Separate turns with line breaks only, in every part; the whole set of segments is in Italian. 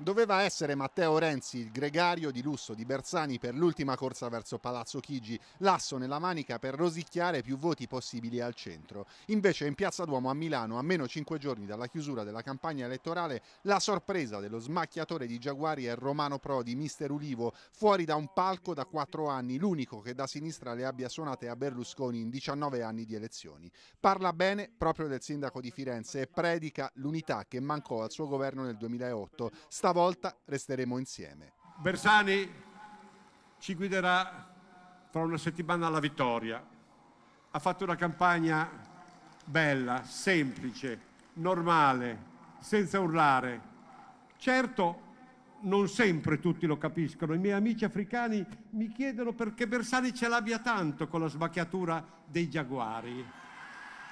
Doveva essere Matteo Renzi il gregario di lusso di Bersani per l'ultima corsa verso Palazzo Chigi, l'asso nella manica per rosicchiare più voti possibili al centro. Invece in Piazza Duomo a Milano, a meno 5 giorni dalla chiusura della campagna elettorale, la sorpresa dello smacchiatore di Giaguari è Romano Prodi, mister Ulivo, fuori da un palco da 4 anni, l'unico che da sinistra le abbia suonate a Berlusconi in 19 anni di elezioni. Parla bene proprio del sindaco di Firenze e predica l'unità che mancò al suo governo nel 2008. Sta volta resteremo insieme.
Bersani ci guiderà fra una settimana alla vittoria. Ha fatto una campagna bella, semplice, normale, senza urlare. Certo, non sempre tutti lo capiscono. I miei amici africani mi chiedono perché Bersani ce l'abbia tanto con la
sbacchiatura dei giaguari.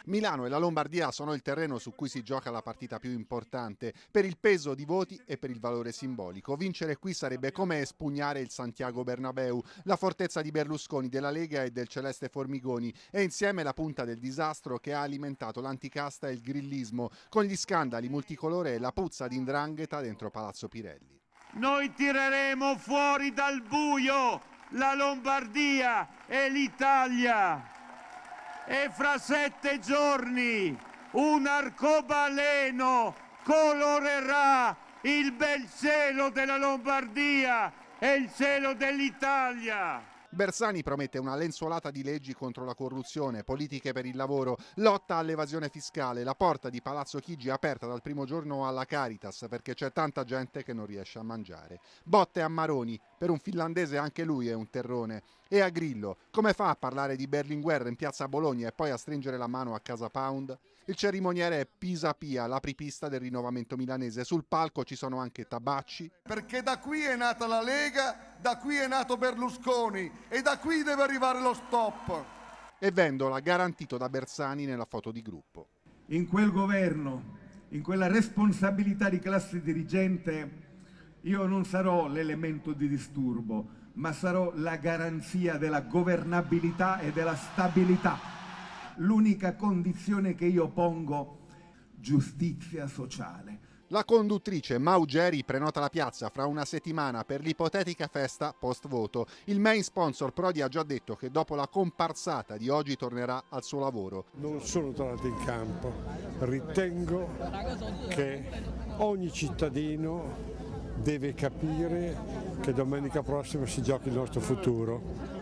Milano e la Lombardia sono il terreno su cui si gioca la partita più importante per il peso di voti e per il valore simbolico. Vincere qui sarebbe come espugnare il Santiago Bernabeu, la fortezza di Berlusconi, della Lega e del Celeste Formigoni e insieme la punta del disastro che ha alimentato l'anticasta e il grillismo con gli scandali multicolore e la puzza di indrangheta dentro Palazzo Pirelli.
Noi tireremo fuori dal buio la Lombardia e l'Italia e fra sette giorni un
arcobaleno colorerà il bel cielo della Lombardia e il cielo dell'Italia. Bersani promette una lenzuolata di leggi contro la corruzione, politiche per il lavoro, lotta all'evasione fiscale, la porta di Palazzo Chigi aperta dal primo giorno alla Caritas perché c'è tanta gente che non riesce a mangiare. Botte a Maroni, per un finlandese anche lui è un terrone. E a Grillo, come fa a parlare di Berlinguer in piazza Bologna e poi a stringere la mano a Casa Pound? Il cerimoniere è Pisa Pia, l'apripista del rinnovamento milanese. Sul palco ci sono anche Tabacci. Perché da qui è nata la Lega, da qui è nato Berlusconi e da qui deve arrivare lo stop. E Vendola, garantito da Bersani nella foto di gruppo. In quel governo,
in quella responsabilità di classe dirigente io non sarò l'elemento di disturbo, ma sarò la garanzia della governabilità e della stabilità. L'unica condizione che io pongo, giustizia sociale.
La conduttrice Maugeri prenota la piazza fra una settimana per l'ipotetica festa post-voto. Il main sponsor Prodi ha già detto che dopo la comparsata di oggi tornerà al suo lavoro. Non sono tornato in campo, ritengo
che ogni cittadino deve capire che domenica prossima si giochi il nostro futuro